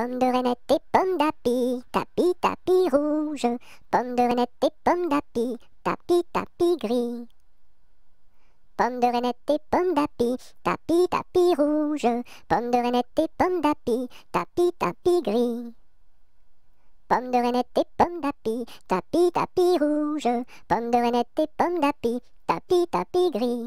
Pomme de renette et pomme d'api, tapis, tapis rouge. Pomme de renette et pomme d'api, tapis, tapis gris. Pomme de renette et pomme d'api, tapis, tapis rouge. Pomme de renette et pomme d'api, tapis, tapis gris. Pomme de renette et pomme d'api, tapis, tapis rouge. Pomme de renette et pomme d'api, tapis, tapis gris.